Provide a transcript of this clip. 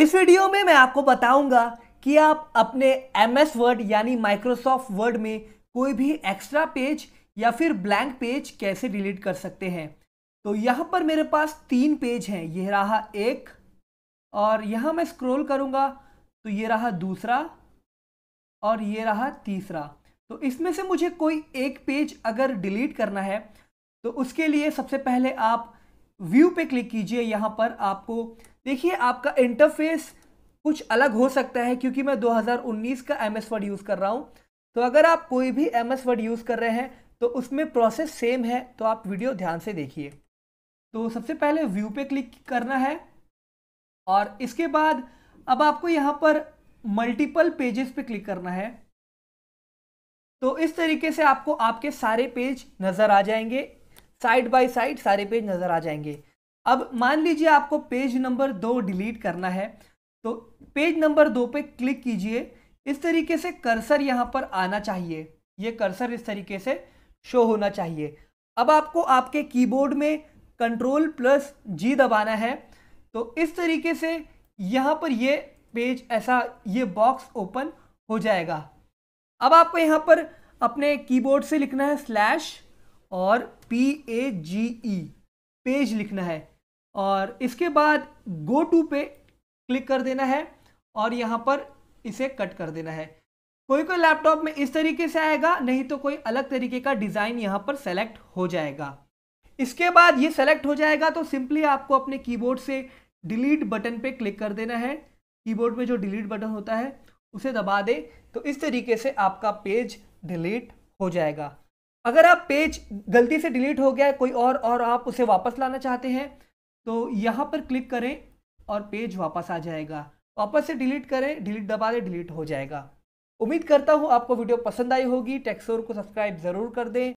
इस वीडियो में मैं आपको बताऊंगा कि आप अपने एम एस वर्ड यानी माइक्रोसॉफ्ट वर्ड में कोई भी एक्स्ट्रा पेज या फिर ब्लैंक पेज कैसे डिलीट कर सकते हैं तो यहाँ पर मेरे पास तीन पेज हैं यह रहा एक और यहाँ मैं स्क्रॉल करूँगा तो ये रहा दूसरा और ये रहा तीसरा तो इसमें से मुझे कोई एक पेज अगर डिलीट करना है तो उसके लिए सबसे पहले आप व्यू पे क्लिक कीजिए यहाँ पर आपको देखिए आपका इंटरफेस कुछ अलग हो सकता है क्योंकि मैं 2019 का एम एस वर्ड यूज़ कर रहा हूँ तो अगर आप कोई भी एम एस वर्ड यूज़ कर रहे हैं तो उसमें प्रोसेस सेम है तो आप वीडियो ध्यान से देखिए तो सबसे पहले व्यू पे क्लिक करना है और इसके बाद अब आपको यहाँ पर मल्टीपल पेजेस पे क्लिक करना है तो इस तरीके से आपको आपके सारे पेज नज़र आ जाएंगे साइड बाय साइड सारे पेज नज़र आ जाएंगे अब मान लीजिए आपको पेज नंबर दो डिलीट करना है तो पेज नंबर दो पे क्लिक कीजिए इस तरीके से कर्सर यहाँ पर आना चाहिए ये कर्सर इस तरीके से शो होना चाहिए अब आपको आपके कीबोर्ड में कंट्रोल प्लस जी दबाना है तो इस तरीके से यहाँ पर ये पेज ऐसा ये बॉक्स ओपन हो जाएगा अब आपको यहाँ पर अपने कीबोर्ड से लिखना है स्लैश और P A ji E page लिखना है और इसके बाद गो टू पे क्लिक कर देना है और यहाँ पर इसे कट कर देना है कोई कोई लैपटॉप में इस तरीके से आएगा नहीं तो कोई अलग तरीके का डिज़ाइन यहाँ पर सेलेक्ट हो जाएगा इसके बाद ये सेलेक्ट हो जाएगा तो सिंपली आपको अपने कीबोर्ड से डिलीट बटन पे क्लिक कर देना है कीबोर्ड में जो डिलीट बटन होता है उसे दबा दे तो इस तरीके से आपका पेज डिलीट हो जाएगा अगर आप पेज गलती से डिलीट हो गया है कोई और और आप उसे वापस लाना चाहते हैं तो यहाँ पर क्लिक करें और पेज वापस आ जाएगा वापस से डिलीट करें डिलीट दबा दें डिलीट हो जाएगा उम्मीद करता हूँ आपको वीडियो पसंद आई होगी टेक्सोर को सब्सक्राइब ज़रूर कर दें